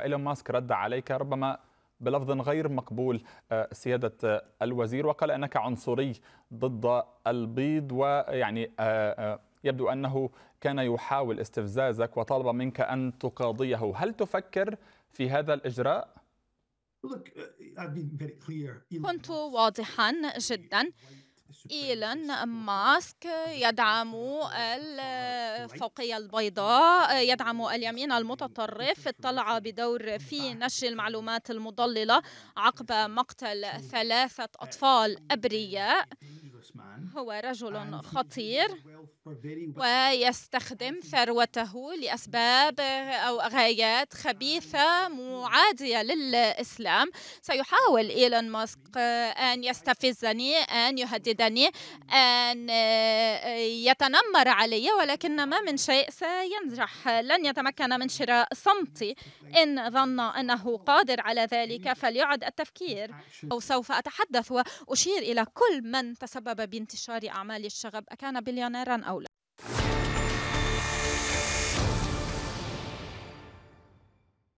وإيلون ماسك رد عليك ربما بلفظ غير مقبول آه، سيادة آه، الوزير وقال أنك عنصري ضد البيض ويعني آه، يبدو أنه كان يحاول استفزازك وطالب منك أن تقاضيه هل تفكر في هذا الإجراء؟ uh، كنت واضحا جدا إيلون ماسك يدعم الفوقية البيضاء يدعم اليمين المتطرف اطلع بدور في نشر المعلومات المضللة عقب مقتل ثلاثة أطفال أبرياء هو رجل خطير ويستخدم ثروته لأسباب أو غايات خبيثة معادية للإسلام سيحاول إيلون ماسك أن يستفزني أن يهددني أن آه، يتنمر علي ولكن ما من شيء سينجح لن يتمكن من شراء صمتي إن ظن أنه قادر على ذلك فليعد التفكير أو سوف أتحدث وأشير إلى كل من تسبب تسبب بانتشار أعمال الشغب أكان بليونيرا أو لا